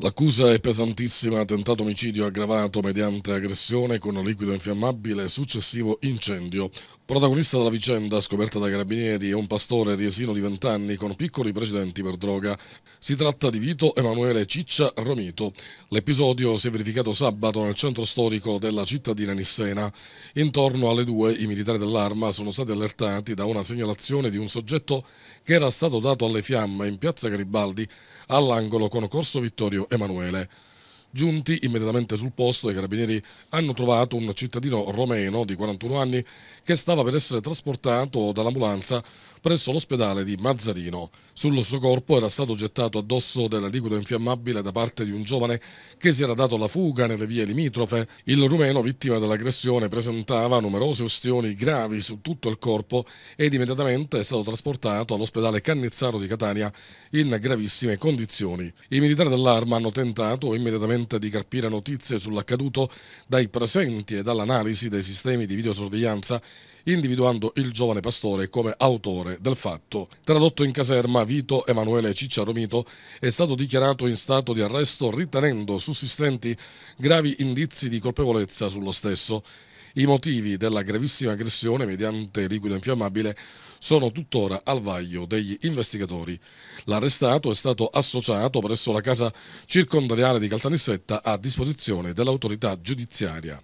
L'accusa è pesantissima, tentato omicidio aggravato mediante aggressione con liquido infiammabile, e successivo incendio. Protagonista della vicenda, scoperta dai carabinieri, è un pastore riesino di 20 anni con piccoli precedenti per droga. Si tratta di Vito Emanuele Ciccia Romito. L'episodio si è verificato sabato nel centro storico della cittadina Nissena. Intorno alle due i militari dell'arma sono stati allertati da una segnalazione di un soggetto che era stato dato alle fiamme in piazza Garibaldi all'angolo con Corso Vittorio Emanuele. Giunti immediatamente sul posto, i carabinieri hanno trovato un cittadino romeno di 41 anni che stava per essere trasportato dall'ambulanza presso l'ospedale di Mazzarino. Sul suo corpo era stato gettato addosso del liquido infiammabile da parte di un giovane che si era dato la fuga nelle vie limitrofe. Il rumeno, vittima dell'aggressione, presentava numerose ustioni gravi su tutto il corpo ed immediatamente è stato trasportato all'ospedale Cannizzaro di Catania in gravissime condizioni. I militari dell'arma hanno tentato immediatamente tenta di carpire notizie sull'accaduto dai presenti e dall'analisi dei sistemi di videosorveglianza, individuando il giovane pastore come autore del fatto. Tradotto in caserma, Vito Emanuele Cicciaromito è stato dichiarato in stato di arresto ritenendo sussistenti gravi indizi di colpevolezza sullo stesso. I motivi della gravissima aggressione mediante liquido infiammabile sono tuttora al vaglio degli investigatori. L'arrestato è stato associato presso la casa circondariale di Caltanissetta a disposizione dell'autorità giudiziaria.